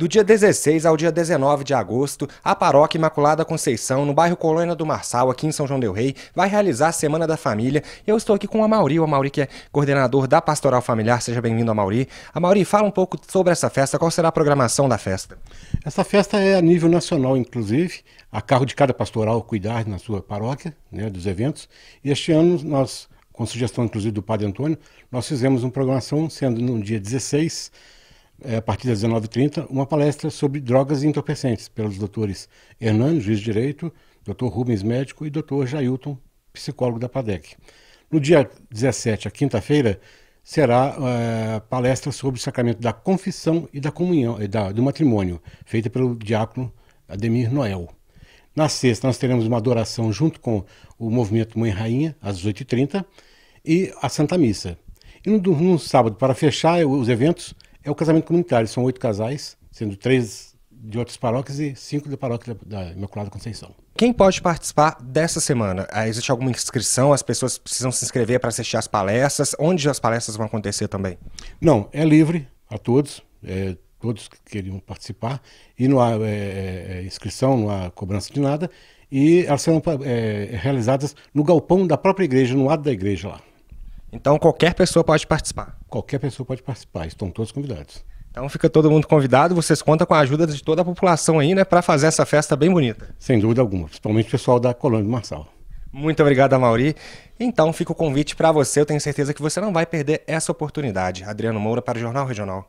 Do dia 16 ao dia 19 de agosto, a Paróquia Imaculada Conceição, no bairro Colônia do Marçal, aqui em São João del Rei, vai realizar a Semana da Família. eu estou aqui com a Mauri, o Mauri que é coordenador da Pastoral Familiar. Seja bem-vindo, Mauri. A Mauri, fala um pouco sobre essa festa, qual será a programação da festa? Essa festa é a nível nacional, inclusive, a carro de cada pastoral cuidar na sua paróquia, né, dos eventos. E este ano nós, com sugestão inclusive do Padre Antônio, nós fizemos uma programação sendo no dia 16 é, a partir das 19h30, uma palestra sobre drogas e entorpecentes pelos doutores Hernan, juiz de direito, doutor Rubens, médico, e doutor Jailton, psicólogo da PADEC. No dia 17, a quinta-feira, será é, palestra sobre o sacramento da confissão e da comunhão, e eh, da, do matrimônio, feita pelo diácono Ademir Noel. Na sexta, nós teremos uma adoração junto com o movimento Mãe Rainha, às 18h30, e a Santa Missa. E no, no sábado, para fechar eh, os eventos, é o casamento comunitário. São oito casais, sendo três de outras paróquias e cinco da paróquia da Imaculada Conceição. Quem pode participar dessa semana? Ah, existe alguma inscrição? As pessoas precisam se inscrever para assistir às palestras? Onde as palestras vão acontecer também? Não, é livre a todos, é, todos que queriam participar, e não há é, é, é inscrição, não há cobrança de nada, e elas serão é, é, realizadas no galpão da própria igreja, no lado da igreja lá. Então qualquer pessoa pode participar? Qualquer pessoa pode participar, estão todos convidados. Então fica todo mundo convidado, vocês contam com a ajuda de toda a população aí, né, para fazer essa festa bem bonita. Sem dúvida alguma, principalmente o pessoal da Colônia do Marçal. Muito obrigado, Mauri. Então fica o convite para você, eu tenho certeza que você não vai perder essa oportunidade. Adriano Moura para o Jornal Regional.